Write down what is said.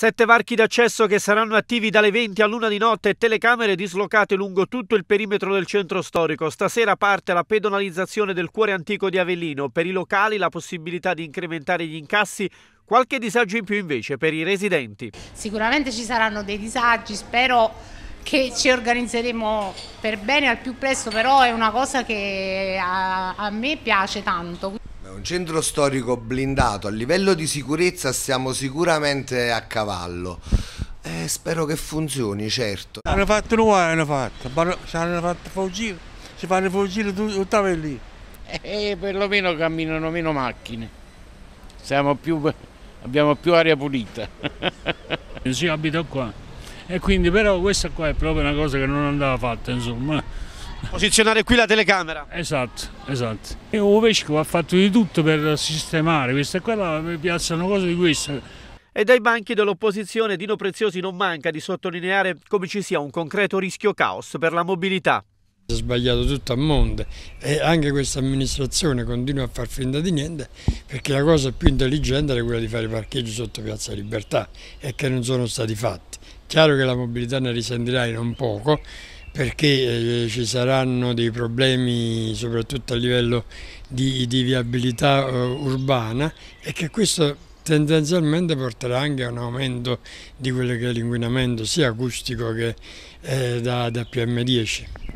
Sette varchi d'accesso che saranno attivi dalle 20 all'una di notte e telecamere dislocate lungo tutto il perimetro del centro storico. Stasera parte la pedonalizzazione del cuore antico di Avellino. Per i locali la possibilità di incrementare gli incassi qualche disagio in più invece per i residenti. Sicuramente ci saranno dei disagi, spero che ci organizzeremo per bene al più presto, però è una cosa che a, a me piace tanto. È un centro storico blindato, a livello di sicurezza siamo sicuramente a cavallo. Eh, spero che funzioni, certo. Hanno fatto noi, hanno fatto, ci hanno fatto fuggire, si fanno fuggire tutta per lì. E eh, eh, perlomeno camminano meno macchine, più, abbiamo più aria pulita. Io abito qua e quindi però questa qua è proprio una cosa che non andava fatta insomma. Posizionare qui la telecamera. Esatto, esatto. E Ovesco ha fatto di tutto per sistemare questa e quella, mi piacciono cose di questa. E dai banchi dell'opposizione Dino Preziosi non manca di sottolineare come ci sia un concreto rischio caos per la mobilità. Si è sbagliato tutto a monte e anche questa amministrazione continua a far finta di niente perché la cosa più intelligente era quella di fare i parcheggi sotto Piazza Libertà e che non sono stati fatti. Chiaro che la mobilità ne risentirà in un poco, perché eh, ci saranno dei problemi soprattutto a livello di, di viabilità eh, urbana e che questo tendenzialmente porterà anche a un aumento di quello che è l'inquinamento sia acustico che eh, da, da PM10.